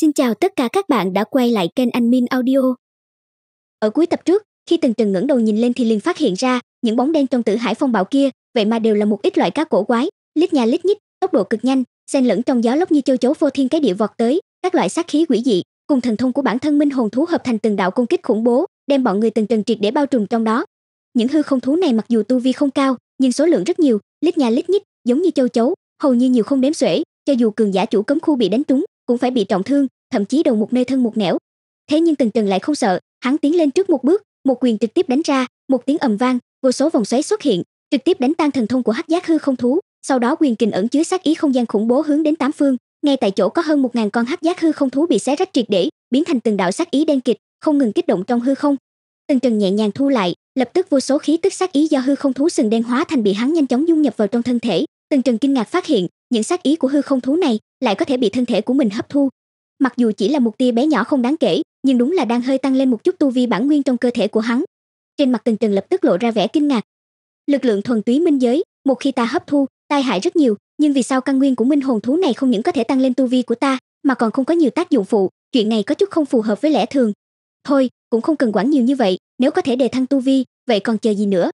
Xin chào tất cả các bạn đã quay lại kênh Anh Min Audio. Ở cuối tập trước, khi Tần Trần ngẩng đầu nhìn lên thì liền phát hiện ra, những bóng đen trong tử hải phong bạo kia, vậy mà đều là một ít loại cá cổ quái, lít nhà lít nhít, tốc độ cực nhanh, xen lẫn trong gió lốc như châu chấu vô thiên cái địa vọt tới, các loại sát khí quỷ dị, cùng thần thông của bản thân minh hồn thú hợp thành từng đạo công kích khủng bố, đem bọn người Tần Trần triệt để bao trùm trong đó. Những hư không thú này mặc dù tu vi không cao, nhưng số lượng rất nhiều, lít nhà lít nhít, giống như châu chấu, hầu như nhiều không đếm xuể, cho dù cường giả chủ cấm khu bị đánh trúng, cũng phải bị trọng thương thậm chí đầu một nơi thân một nẻo thế nhưng tần trần lại không sợ hắn tiến lên trước một bước một quyền trực tiếp đánh ra một tiếng ầm vang vô số vòng xoáy xuất hiện trực tiếp đánh tan thần thông của hắc giác hư không thú sau đó quyền kình ẩn chứa sát ý không gian khủng bố hướng đến tám phương ngay tại chỗ có hơn một ngàn con hắc giác hư không thú bị xé rách triệt để biến thành từng đạo sát ý đen kịt, không ngừng kích động trong hư không tần trần nhẹ nhàng thu lại lập tức vô số khí tức sát ý do hư không thú sừng đen hóa thành bị hắn nhanh chóng dung nhập vào trong thân thể Tần Trần kinh ngạc phát hiện, những sát ý của hư không thú này lại có thể bị thân thể của mình hấp thu. Mặc dù chỉ là một tia bé nhỏ không đáng kể, nhưng đúng là đang hơi tăng lên một chút tu vi bản nguyên trong cơ thể của hắn. Trên mặt Tần Trần lập tức lộ ra vẻ kinh ngạc. Lực lượng thuần túy minh giới, một khi ta hấp thu, tai hại rất nhiều, nhưng vì sao căn nguyên của minh hồn thú này không những có thể tăng lên tu vi của ta, mà còn không có nhiều tác dụng phụ, chuyện này có chút không phù hợp với lẽ thường. Thôi, cũng không cần quản nhiều như vậy, nếu có thể đề thăng tu vi, vậy còn chờ gì nữa.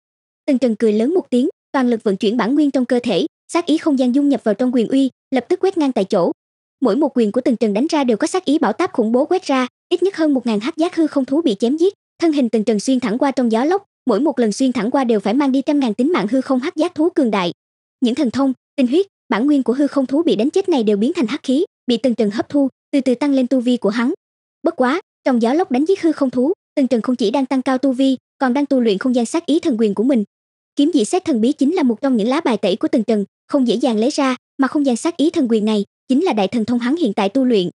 Tần Trần cười lớn một tiếng, toàn lực vận chuyển bản nguyên trong cơ thể, sát ý không gian dung nhập vào trong quyền uy lập tức quét ngang tại chỗ mỗi một quyền của từng trần đánh ra đều có sát ý bảo táp khủng bố quét ra ít nhất hơn một ngàn hắc giác hư không thú bị chém giết thân hình từng trần xuyên thẳng qua trong gió lốc mỗi một lần xuyên thẳng qua đều phải mang đi trăm ngàn tính mạng hư không hắc giác thú cường đại những thần thông tinh huyết bản nguyên của hư không thú bị đánh chết này đều biến thành hắc khí bị từng trần hấp thu từ từ tăng lên tu vi của hắn bất quá trong gió lốc đánh giết hư không thú từng trần không chỉ đang tăng cao tu vi còn đang tu luyện không gian sát ý thần quyền của mình kiếm dị xét thần bí chính là một trong những lá bài tẩy của từng trần không dễ dàng lấy ra mà không gian sát ý thần quyền này chính là đại thần thông hắn hiện tại tu luyện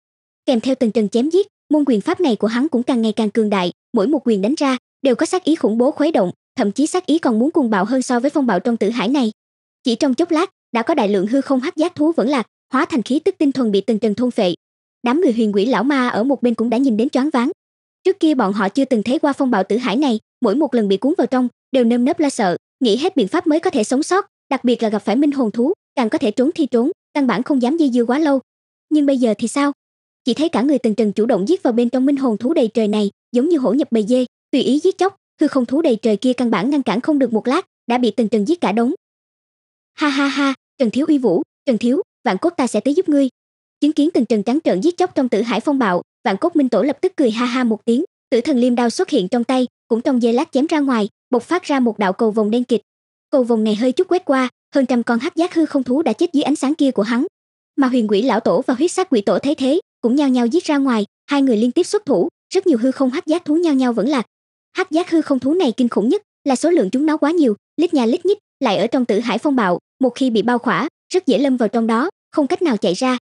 kèm theo từng trận chém giết môn quyền pháp này của hắn cũng càng ngày càng cường đại mỗi một quyền đánh ra đều có sát ý khủng bố khuấy động thậm chí sát ý còn muốn cuồng bạo hơn so với phong bạo trong tử hải này chỉ trong chốc lát đã có đại lượng hư không hắc giác thú vẫn lạc hóa thành khí tức tinh thuần bị từng trận thôn phệ đám người huyền quỷ lão ma ở một bên cũng đã nhìn đến choáng váng trước kia bọn họ chưa từng thấy qua phong bạo tử hải này mỗi một lần bị cuốn vào trong đều nơm nớp lo sợ nghĩ hết biện pháp mới có thể sống sót đặc biệt là gặp phải minh hồn thú, càng có thể trốn thì trốn, căn bản không dám di dưa quá lâu. Nhưng bây giờ thì sao? Chỉ thấy cả người Tần Trần chủ động giết vào bên trong minh hồn thú đầy trời này, giống như hổ nhập bầy dê, tùy ý giết chóc, hư không thú đầy trời kia căn bản ngăn cản không được một lát, đã bị Tần Trần giết cả đống. Ha ha ha, Trần Thiếu uy vũ, Trần Thiếu, vạn cốt ta sẽ tới giúp ngươi. Chứng kiến Tần Trần trắng trợn giết chóc trong Tử Hải Phong Bạo, vạn cốt minh tổ lập tức cười ha ha một tiếng, Tử thần liêm đao xuất hiện trong tay, cũng trong giây lát chém ra ngoài, bộc phát ra một đạo cầu vòng đen kịch, cầu vòng này hơi chút quét qua hơn trăm con hắc giác hư không thú đã chết dưới ánh sáng kia của hắn mà huyền quỷ lão tổ và huyết sát quỷ tổ thấy thế cũng nhao nhao giết ra ngoài hai người liên tiếp xuất thủ rất nhiều hư không hắc giác thú nhao nhao vẫn lạc hắc giác hư không thú này kinh khủng nhất là số lượng chúng nó quá nhiều lít nhà lít nhít lại ở trong tử hải phong bạo một khi bị bao khỏa rất dễ lâm vào trong đó không cách nào chạy ra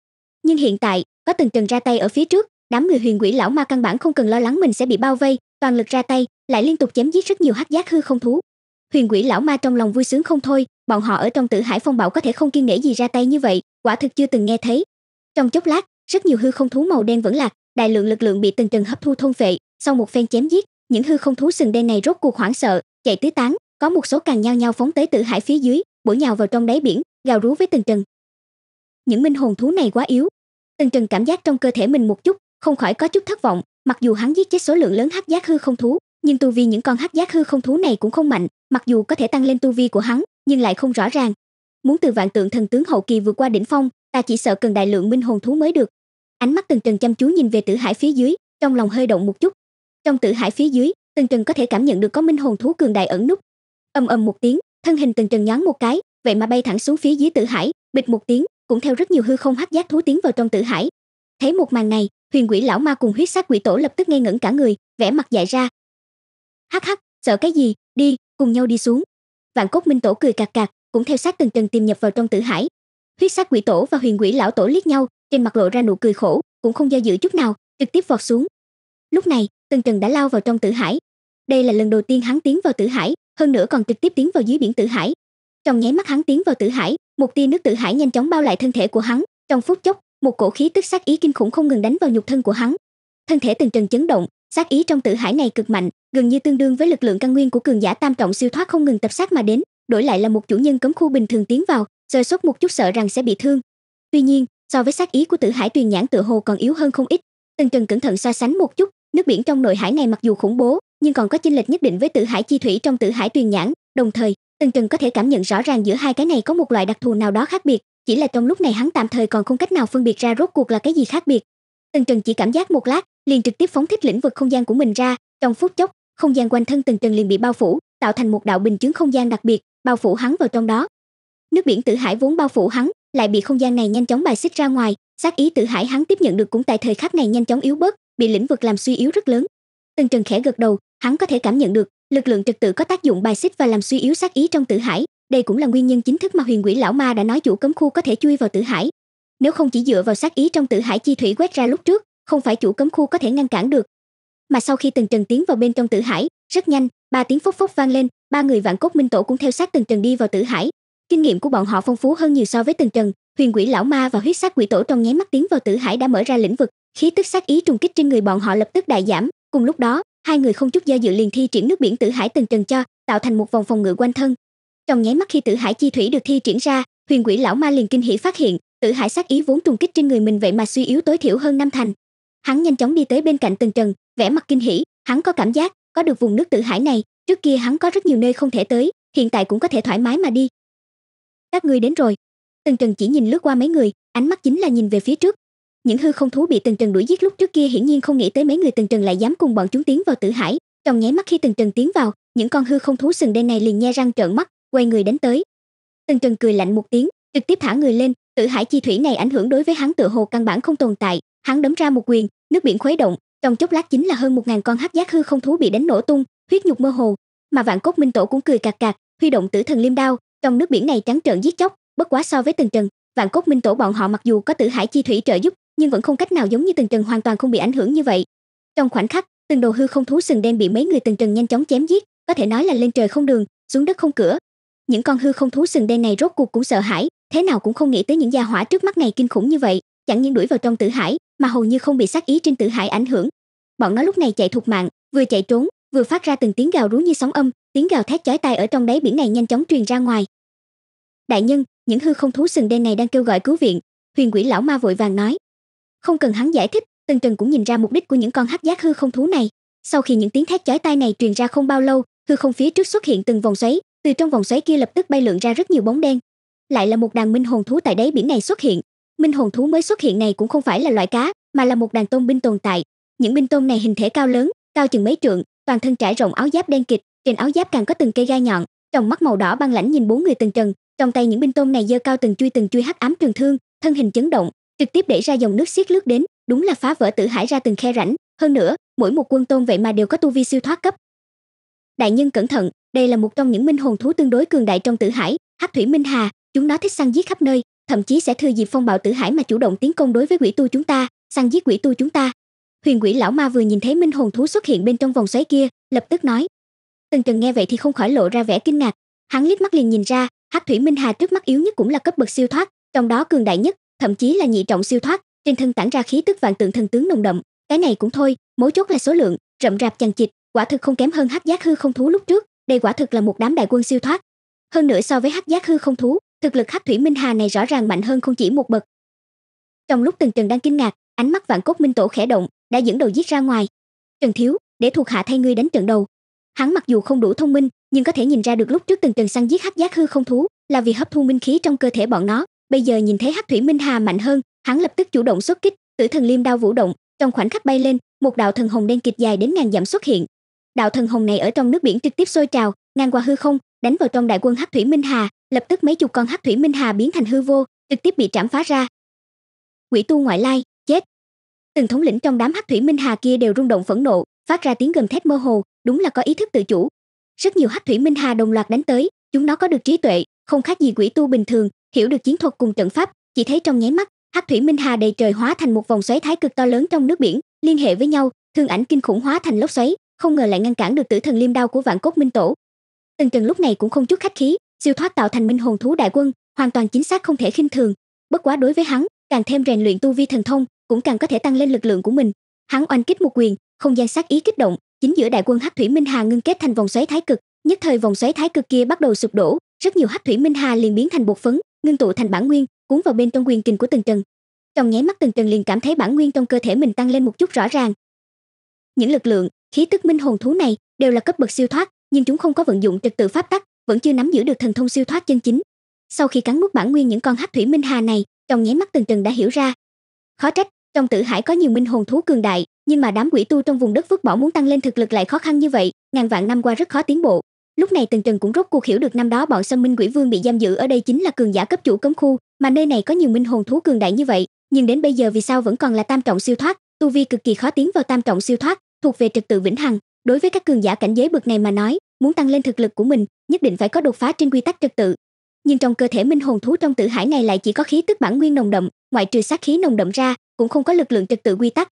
nhưng hiện tại có từng trần ra tay ở phía trước đám người huyền quỷ lão ma căn bản không cần lo lắng mình sẽ bị bao vây toàn lực ra tay lại liên tục chém giết rất nhiều hắc giác hư không thú huyền quỷ lão ma trong lòng vui sướng không thôi bọn họ ở trong tử hải phong bạo có thể không kiên nể gì ra tay như vậy quả thực chưa từng nghe thấy trong chốc lát rất nhiều hư không thú màu đen vẫn lạc đại lượng lực lượng bị từng trần hấp thu thôn vệ sau một phen chém giết những hư không thú sừng đen này rốt cuộc hoảng sợ chạy tứ tán có một số càng nhao nhao phóng tới tử hải phía dưới bổ nhào vào trong đáy biển gào rú với từng trần những minh hồn thú này quá yếu từng trần cảm giác trong cơ thể mình một chút không khỏi có chút thất vọng mặc dù hắn giết chết số lượng lớn hắc giác hư không thú nhưng tu vi những con hắc giác hư không thú này cũng không mạnh mặc dù có thể tăng lên tu vi của hắn nhưng lại không rõ ràng muốn từ vạn tượng thần tướng hậu kỳ vượt qua đỉnh phong ta chỉ sợ cần đại lượng minh hồn thú mới được ánh mắt tần trần chăm chú nhìn về tử hải phía dưới trong lòng hơi động một chút trong tử hải phía dưới tần trần có thể cảm nhận được có minh hồn thú cường đại ẩn núp ầm ầm một tiếng thân hình tần trần nhón một cái vậy mà bay thẳng xuống phía dưới tử hải bịch một tiếng cũng theo rất nhiều hư không hắc giác thú tiến vào trong tử hải thấy một màn này huyền quỷ lão ma cùng huyết sát quỷ tổ lập tức ngây ngẩn cả người vẻ mặt dại ra hắc hắc sợ cái gì đi cùng nhau đi xuống vạn cốt minh tổ cười cạc cạc cũng theo sát từng tầng tìm nhập vào trong tử hải huyết sát quỷ tổ và huyền quỷ lão tổ liếc nhau trên mặt lộ ra nụ cười khổ cũng không do dự chút nào trực tiếp vọt xuống lúc này từng trần đã lao vào trong tử hải đây là lần đầu tiên hắn tiến vào tử hải hơn nữa còn trực tiếp tiến vào dưới biển tử hải trong nháy mắt hắn tiến vào tử hải một tia nước tử hải nhanh chóng bao lại thân thể của hắn trong phút chốc một cổ khí tức sát ý kinh khủng không ngừng đánh vào nhục thân của hắn thân thể từng trần chấn động sát ý trong tử hải này cực mạnh gần như tương đương với lực lượng căn nguyên của cường giả tam trọng siêu thoát không ngừng tập sát mà đến đổi lại là một chủ nhân cấm khu bình thường tiến vào rơi sốt một chút sợ rằng sẽ bị thương tuy nhiên so với sát ý của tử hải tuyền nhãn tự hồ còn yếu hơn không ít từng trần cẩn thận so sánh một chút nước biển trong nội hải này mặc dù khủng bố nhưng còn có chênh lệch nhất định với tử hải chi thủy trong tử hải tuyền nhãn đồng thời từng trần có thể cảm nhận rõ ràng giữa hai cái này có một loại đặc thù nào đó khác biệt chỉ là trong lúc này hắn tạm thời còn không cách nào phân biệt ra rốt cuộc là cái gì khác biệt từng trần chỉ cảm giác một lát liền trực tiếp phóng thích lĩnh vực không gian của mình ra trong phút chốc không gian quanh thân từng tầng liền bị bao phủ tạo thành một đạo bình chứng không gian đặc biệt bao phủ hắn vào trong đó nước biển tử hải vốn bao phủ hắn lại bị không gian này nhanh chóng bài xích ra ngoài sát ý tử hải hắn tiếp nhận được cũng tại thời khắc này nhanh chóng yếu bớt bị lĩnh vực làm suy yếu rất lớn từng trần khẽ gật đầu hắn có thể cảm nhận được lực lượng trật tự có tác dụng bài xích và làm suy yếu sát ý trong tử hải đây cũng là nguyên nhân chính thức mà huyền quỷ lão ma đã nói chủ cấm khu có thể chui vào tử hải nếu không chỉ dựa vào sát ý trong tử hải chi thủy quét ra lúc trước không phải chủ cấm khu có thể ngăn cản được mà sau khi tần trần tiến vào bên trong tử hải rất nhanh ba tiếng phốc phốc vang lên ba người vạn cốt minh tổ cũng theo sát tần trần đi vào tử hải kinh nghiệm của bọn họ phong phú hơn nhiều so với tần trần huyền quỷ lão ma và huyết sát quỷ tổ trong nháy mắt tiến vào tử hải đã mở ra lĩnh vực khí tức sát ý trùng kích trên người bọn họ lập tức đại giảm cùng lúc đó hai người không chút do dự liền thi triển nước biển tử hải tần trần cho tạo thành một vòng phòng ngự quanh thân trong nháy mắt khi tử hải chi thủy được thi triển ra huyền quỷ lão ma liền kinh hỉ phát hiện tử hải sát ý vốn trùng kích trên người mình vậy mà suy yếu tối thiểu hơn năm thành hắn nhanh chóng đi tới bên cạnh tần trần vẻ mặt kinh hỉ hắn có cảm giác có được vùng nước tự hải này trước kia hắn có rất nhiều nơi không thể tới hiện tại cũng có thể thoải mái mà đi các ngươi đến rồi tần trần chỉ nhìn lướt qua mấy người ánh mắt chính là nhìn về phía trước những hư không thú bị tần trần đuổi giết lúc trước kia hiển nhiên không nghĩ tới mấy người tần trần lại dám cùng bọn chúng tiến vào tử hải trong nháy mắt khi tần trần tiến vào những con hư không thú sừng đen này liền nhe răng trợn mắt quay người đánh tới tần trần cười lạnh một tiếng trực tiếp thả người lên tử hải chi thủy này ảnh hưởng đối với hắn tựa hồ căn bản không tồn tại Hắn đấm ra một quyền, nước biển khuấy động, trong chốc lát chính là hơn một ngàn con hắc giác hư không thú bị đánh nổ tung, huyết nhục mơ hồ, mà Vạn Cốt Minh Tổ cũng cười cạc cạc, huy động Tử Thần Liêm Đao, trong nước biển này trắng trợn giết chóc, bất quá so với từng Trần, Vạn Cốt Minh Tổ bọn họ mặc dù có Tử Hải chi thủy trợ giúp, nhưng vẫn không cách nào giống như từng Trần hoàn toàn không bị ảnh hưởng như vậy. Trong khoảnh khắc, từng đồ hư không thú sừng đen bị mấy người từng Trần nhanh chóng chém giết, có thể nói là lên trời không đường, xuống đất không cửa. Những con hư không thú sừng đen này rốt cuộc cũng sợ hãi, thế nào cũng không nghĩ tới những gia hỏa trước mắt này kinh khủng như vậy, chẳng những đuổi vào trong Tử Hải, mà hầu như không bị sát ý trên tử hải ảnh hưởng bọn nó lúc này chạy thục mạng vừa chạy trốn vừa phát ra từng tiếng gào rú như sóng âm tiếng gào thét chói tai ở trong đáy biển này nhanh chóng truyền ra ngoài đại nhân những hư không thú sừng đen này đang kêu gọi cứu viện huyền quỷ lão ma vội vàng nói không cần hắn giải thích tần trần cũng nhìn ra mục đích của những con hắc giác hư không thú này sau khi những tiếng thét chói tai này truyền ra không bao lâu hư không phía trước xuất hiện từng vòng xoáy từ trong vòng xoáy kia lập tức bay lượn ra rất nhiều bóng đen lại là một đàn minh hồn thú tại đáy biển này xuất hiện minh hồn thú mới xuất hiện này cũng không phải là loại cá mà là một đàn tôn binh tồn tại những binh tôn này hình thể cao lớn cao chừng mấy trượng toàn thân trải rộng áo giáp đen kịch trên áo giáp càng có từng cây gai nhọn trong mắt màu đỏ băng lãnh nhìn bốn người từng trần trong tay những binh tôn này giơ cao từng chui từng chui hắc ám trường thương thân hình chấn động trực tiếp để ra dòng nước xiết lướt đến đúng là phá vỡ tử hải ra từng khe rãnh hơn nữa mỗi một quân tôn vậy mà đều có tu vi siêu thoát cấp đại nhân cẩn thận đây là một trong những minh hồn thú tương đối cường đại trong tử hải hắc thủy minh hà chúng nó thích săn giết khắp nơi thậm chí sẽ thư dịp phong bạo tử hải mà chủ động tiến công đối với quỷ tu chúng ta săn giết quỷ tu chúng ta huyền quỷ lão ma vừa nhìn thấy minh hồn thú xuất hiện bên trong vòng xoáy kia lập tức nói tần trần nghe vậy thì không khỏi lộ ra vẻ kinh ngạc hắn liếc mắt liền nhìn ra hắc thủy minh hà trước mắt yếu nhất cũng là cấp bậc siêu thoát trong đó cường đại nhất thậm chí là nhị trọng siêu thoát trên thân tản ra khí tức vạn tượng thần tướng nồng đậm cái này cũng thôi mấu chốt là số lượng rậm rạp chằng chịt quả thực không kém hơn hắc giác hư không thú lúc trước đây quả thực là một đám đại quân siêu thoát hơn nữa so với hắc giác hư không thú Thực lực Hắc Thủy Minh Hà này rõ ràng mạnh hơn không chỉ một bậc. Trong lúc Tần Trần đang kinh ngạc, ánh mắt Vạn Cốt Minh Tổ khẽ động, đã dẫn đầu giết ra ngoài. "Trần thiếu, để thuộc hạ thay ngươi đánh trận đầu." Hắn mặc dù không đủ thông minh, nhưng có thể nhìn ra được lúc trước Tần Trần săn giết Hắc Giác hư không thú là vì hấp thu minh khí trong cơ thể bọn nó, bây giờ nhìn thấy Hắc Thủy Minh Hà mạnh hơn, hắn lập tức chủ động xuất kích, Tử Thần Liêm đao vũ động, trong khoảnh khắc bay lên, một đạo thần hồng đen kịt dài đến ngàn dặm xuất hiện. Đạo thần hồng này ở trong nước biển trực tiếp sôi trào, ngang qua hư không, đánh vào trong đại quân hắc thủy minh hà lập tức mấy chục con hắc thủy minh hà biến thành hư vô trực tiếp bị trảm phá ra quỷ tu ngoại lai chết từng thống lĩnh trong đám hắc thủy minh hà kia đều rung động phẫn nộ phát ra tiếng gầm thét mơ hồ đúng là có ý thức tự chủ rất nhiều hắc thủy minh hà đồng loạt đánh tới chúng nó có được trí tuệ không khác gì quỷ tu bình thường hiểu được chiến thuật cùng trận pháp chỉ thấy trong nháy mắt hắc thủy minh hà đầy trời hóa thành một vòng xoáy thái cực to lớn trong nước biển liên hệ với nhau thương ảnh kinh khủng hóa thành lốc xoáy không ngờ lại ngăn cản được tử thần liêm đao của vạn cốt minh tổ Tần Trần lúc này cũng không chút khách khí, siêu thoát tạo thành minh hồn thú đại quân, hoàn toàn chính xác không thể khinh thường. Bất quá đối với hắn, càng thêm rèn luyện tu vi thần thông, cũng càng có thể tăng lên lực lượng của mình. Hắn oanh kích một quyền, không gian sát ý kích động, chính giữa đại quân Hắc Thủy Minh Hà ngưng kết thành vòng xoáy thái cực, nhất thời vòng xoáy thái cực kia bắt đầu sụp đổ, rất nhiều Hắc Thủy Minh Hà liền biến thành bột phấn, ngưng tụ thành bản nguyên, cuốn vào bên trong quyền kình của Tần Trần. Trong nháy mắt Tần Trần liền cảm thấy bản nguyên trong cơ thể mình tăng lên một chút rõ ràng. Những lực lượng, khí tức minh hồn thú này đều là cấp bậc siêu thoát, nhưng chúng không có vận dụng trật tự pháp tắc, vẫn chưa nắm giữ được thần thông siêu thoát chân chính. Sau khi cắn nuốt bản nguyên những con hắc thủy minh hà này, trong nháy mắt Tần Trần đã hiểu ra. Khó trách, trong tử hải có nhiều minh hồn thú cường đại, nhưng mà đám quỷ tu trong vùng đất vứt bỏ muốn tăng lên thực lực lại khó khăn như vậy, ngàn vạn năm qua rất khó tiến bộ. Lúc này Tần Trần cũng rốt cuộc hiểu được năm đó bọn Sâm Minh Quỷ Vương bị giam giữ ở đây chính là cường giả cấp chủ cấm khu, mà nơi này có nhiều minh hồn thú cường đại như vậy, nhưng đến bây giờ vì sao vẫn còn là tam trọng siêu thoát, tu vi cực kỳ khó tiến vào tam trọng siêu thoát, thuộc về trật tự vĩnh hằng, đối với các cường giả cảnh giới bậc này mà nói, muốn tăng lên thực lực của mình nhất định phải có đột phá trên quy tắc trật tự nhưng trong cơ thể minh hồn thú trong tử hải này lại chỉ có khí tức bản nguyên nồng đậm ngoại trừ sát khí nồng đậm ra cũng không có lực lượng trật tự quy tắc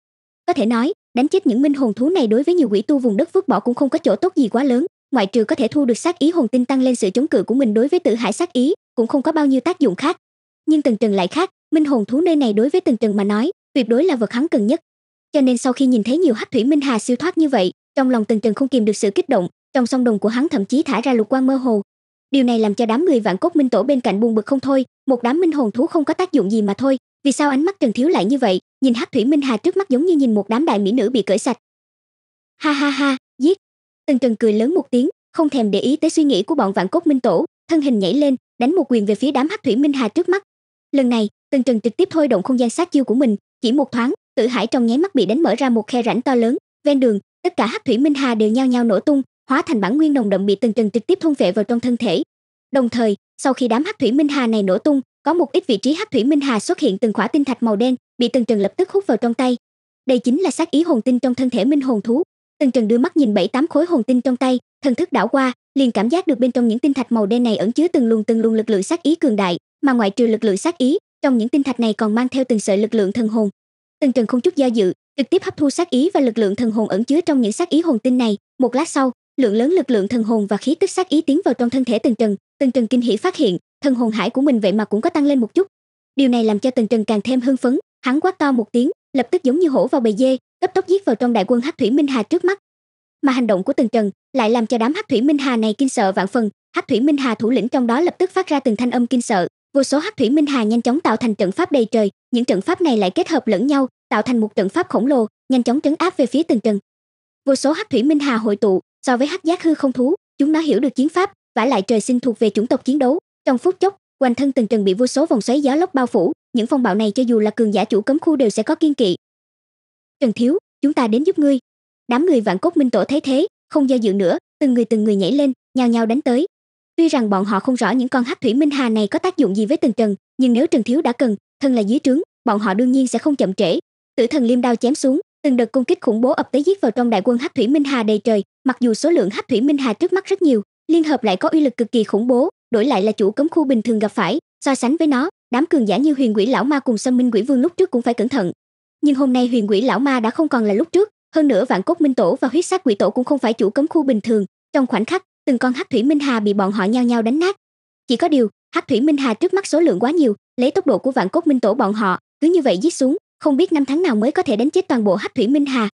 có thể nói đánh chết những minh hồn thú này đối với nhiều quỷ tu vùng đất vứt bỏ cũng không có chỗ tốt gì quá lớn ngoại trừ có thể thu được sát ý hồn tinh tăng lên sự chống cự của mình đối với tử hải sát ý cũng không có bao nhiêu tác dụng khác nhưng tần trần lại khác minh hồn thú nơi này đối với tần trần mà nói tuyệt đối là vật hắn cần nhất cho nên sau khi nhìn thấy nhiều hắc thủy minh hà siêu thoát như vậy trong lòng tần trần không kìm được sự kích động trong song đồng của hắn thậm chí thả ra lục quang mơ hồ. Điều này làm cho đám người vạn cốt minh tổ bên cạnh buồn bực không thôi, một đám minh hồn thú không có tác dụng gì mà thôi, vì sao ánh mắt Trần Thiếu lại như vậy, nhìn Hắc Thủy Minh Hà trước mắt giống như nhìn một đám đại mỹ nữ bị cởi sạch. Ha ha ha, giết. Từng Trần cười lớn một tiếng, không thèm để ý tới suy nghĩ của bọn vạn cốt minh tổ, thân hình nhảy lên, đánh một quyền về phía đám Hắc Thủy Minh Hà trước mắt. Lần này, Từng Trần trực tiếp thôi động không gian sát chiêu của mình, chỉ một thoáng, tự Hải trong nháy mắt bị đánh mở ra một khe rãnh to lớn, ven đường, tất cả Hắc Thủy Minh Hà đều nhao nhao nổ tung, hóa thành bản nguyên nồng đậm bị từng trần trực tiếp thôn phệ vào trong thân thể. Đồng thời, sau khi đám hắc thủy minh hà này nổ tung, có một ít vị trí hắc thủy minh hà xuất hiện từng quả tinh thạch màu đen, bị từng trần lập tức hút vào trong tay. Đây chính là sát ý hồn tinh trong thân thể minh hồn thú. Từng trần đưa mắt nhìn bảy tám khối hồn tinh trong tay, thần thức đảo qua, liền cảm giác được bên trong những tinh thạch màu đen này ẩn chứa từng luồng từng luồng lực lượng sát ý cường đại, mà ngoại trừ lực lượng sát ý, trong những tinh thạch này còn mang theo từng sợi lực lượng thần hồn. Từng Trần không chút do dự, trực tiếp hấp thu sát ý và lực lượng thần hồn ẩn chứa trong những sát ý hồn tinh này, một lát sau, lượng lớn lực lượng thần hồn và khí tức sát ý tiến vào trong thân thể tần trần tần trần kinh hỉ phát hiện thần hồn hải của mình vậy mà cũng có tăng lên một chút điều này làm cho tần trần càng thêm hưng phấn hắn quát to một tiếng lập tức giống như hổ vào bầy dê cấp tốc giết vào trong đại quân hắc thủy minh hà trước mắt mà hành động của tần trần lại làm cho đám hắc thủy minh hà này kinh sợ vạn phần hắc thủy minh hà thủ lĩnh trong đó lập tức phát ra từng thanh âm kinh sợ vô số hắc thủy minh hà nhanh chóng tạo thành trận pháp đầy trời những trận pháp này lại kết hợp lẫn nhau tạo thành một trận pháp khổng lồ nhanh chóng trấn áp về phía tần trần vô số hắc thủy minh hà hội tụ so với hắc giác hư không thú chúng nó hiểu được chiến pháp vả lại trời sinh thuộc về chủng tộc chiến đấu trong phút chốc quanh thân từng trần bị vô số vòng xoáy gió lốc bao phủ những phong bạo này cho dù là cường giả chủ cấm khu đều sẽ có kiên kỵ trần thiếu chúng ta đến giúp ngươi đám người vạn cốt minh tổ thấy thế không do dự nữa từng người từng người nhảy lên nhào nhào đánh tới tuy rằng bọn họ không rõ những con hắc thủy minh hà này có tác dụng gì với từng trần nhưng nếu trần thiếu đã cần thân là dưới trướng bọn họ đương nhiên sẽ không chậm trễ tử thần liêm đao chém xuống Từng đợt công kích khủng bố ập tới giết vào trong đại quân Hắc Thủy Minh Hà đầy trời, mặc dù số lượng Hắc Thủy Minh Hà trước mắt rất nhiều, liên hợp lại có uy lực cực kỳ khủng bố, đổi lại là chủ cấm khu bình thường gặp phải, so sánh với nó, đám cường giả như Huyền Quỷ lão ma cùng Sâm Minh Quỷ Vương lúc trước cũng phải cẩn thận. Nhưng hôm nay Huyền Quỷ lão ma đã không còn là lúc trước, hơn nữa Vạn Cốt Minh Tổ và Huyết Sát Quỷ Tổ cũng không phải chủ cấm khu bình thường, trong khoảnh khắc, từng con Hắc Thủy Minh Hà bị bọn họ nhao nhau đánh nát. Chỉ có điều, Hắc Thủy Minh Hà trước mắt số lượng quá nhiều, lấy tốc độ của Vạn Cốt Minh Tổ bọn họ, cứ như vậy giết xuống, không biết năm tháng nào mới có thể đánh chết toàn bộ hách thủy minh hà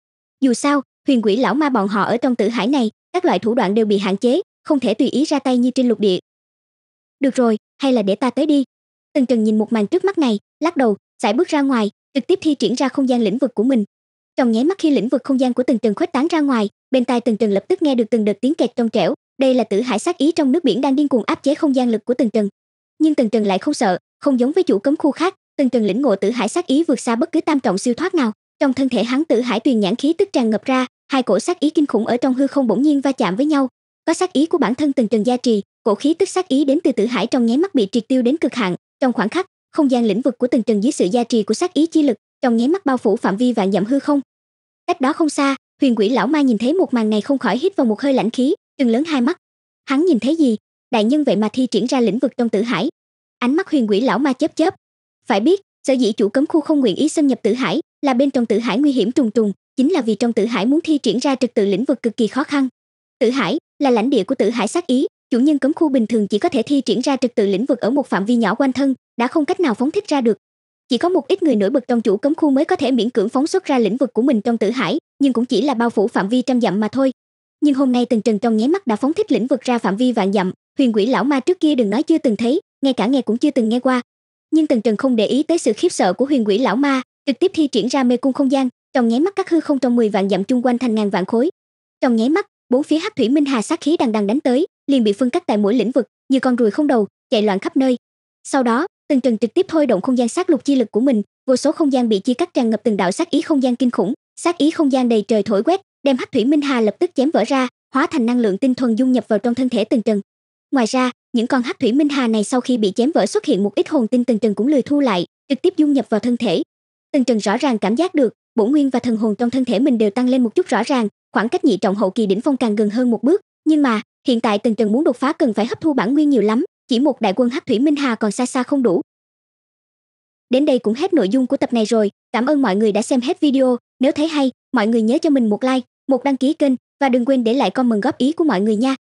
dù sao huyền quỷ lão ma bọn họ ở trong tử hải này các loại thủ đoạn đều bị hạn chế không thể tùy ý ra tay như trên lục địa được rồi hay là để ta tới đi tần trần nhìn một màn trước mắt này lắc đầu sải bước ra ngoài trực tiếp thi triển ra không gian lĩnh vực của mình trong nháy mắt khi lĩnh vực không gian của tần trần khuếch tán ra ngoài bên tai tần trần lập tức nghe được từng đợt tiếng kẹt trong trẻo đây là tử hải sát ý trong nước biển đang điên cuồng áp chế không gian lực của tần trần nhưng tần trần lại không sợ không giống với chủ cấm khu khác từng từng lĩnh ngộ tử hải sát ý vượt xa bất cứ tam trọng siêu thoát nào trong thân thể hắn tử hải tuyền nhãn khí tức tràn ngập ra hai cổ sát ý kinh khủng ở trong hư không bỗng nhiên va chạm với nhau có sát ý của bản thân từng trần gia trì cổ khí tức sát ý đến từ tử hải trong nháy mắt bị triệt tiêu đến cực hạn trong khoảnh khắc không gian lĩnh vực của từng trần dưới sự gia trì của sát ý chi lực trong nháy mắt bao phủ phạm vi vạn dặm hư không cách đó không xa huyền quỷ lão ma nhìn thấy một màn này không khỏi hít vào một hơi lạnh khí trừng lớn hai mắt hắn nhìn thấy gì đại nhân vậy mà thi triển ra lĩnh vực trong tử hải ánh mắt huyền quỷ lão ma chớp chớp phải biết, sở dĩ chủ cấm khu không nguyện ý xâm nhập Tử Hải là bên trong Tử Hải nguy hiểm trùng trùng, chính là vì trong Tử Hải muốn thi triển ra trật tự lĩnh vực cực kỳ khó khăn. Tử Hải là lãnh địa của Tử Hải sát ý, chủ nhân cấm khu bình thường chỉ có thể thi triển ra trật tự lĩnh vực ở một phạm vi nhỏ quanh thân, đã không cách nào phóng thích ra được. Chỉ có một ít người nổi bật trong chủ cấm khu mới có thể miễn cưỡng phóng xuất ra lĩnh vực của mình trong Tử Hải, nhưng cũng chỉ là bao phủ phạm vi trăm dặm mà thôi. Nhưng hôm nay Tần Trần trong nháy mắt đã phóng thích lĩnh vực ra phạm vi vạn dặm, Huyền Quỷ lão ma trước kia đừng nói chưa từng thấy, ngay cả nghe cũng chưa từng nghe qua, nhưng tần trần không để ý tới sự khiếp sợ của huyền quỷ lão ma trực tiếp thi triển ra mê cung không gian trong nháy mắt các hư không trong 10 vạn dặm chung quanh thành ngàn vạn khối trong nháy mắt bốn phía hắc thủy minh hà sát khí đằng đằng đánh tới liền bị phân cắt tại mỗi lĩnh vực như con ruồi không đầu chạy loạn khắp nơi sau đó tần trần trực tiếp thôi động không gian sát lục chi lực của mình vô số không gian bị chia cắt tràn ngập từng đạo sát ý không gian kinh khủng sát ý không gian đầy trời thổi quét đem hắc thủy minh hà lập tức chém vỡ ra hóa thành năng lượng tinh thuần dung nhập vào trong thân thể tần trần ngoài ra những con hắc thủy minh hà này sau khi bị chém vỡ xuất hiện một ít hồn tinh tần trần cũng lười thu lại trực tiếp dung nhập vào thân thể tần trần rõ ràng cảm giác được bổ nguyên và thần hồn trong thân thể mình đều tăng lên một chút rõ ràng khoảng cách nhị trọng hậu kỳ đỉnh phong càng gần hơn một bước nhưng mà hiện tại tần trần muốn đột phá cần phải hấp thu bản nguyên nhiều lắm chỉ một đại quân hắc thủy minh hà còn xa xa không đủ đến đây cũng hết nội dung của tập này rồi cảm ơn mọi người đã xem hết video nếu thấy hay mọi người nhớ cho mình một like một đăng ký kênh và đừng quên để lại comment góp ý của mọi người nha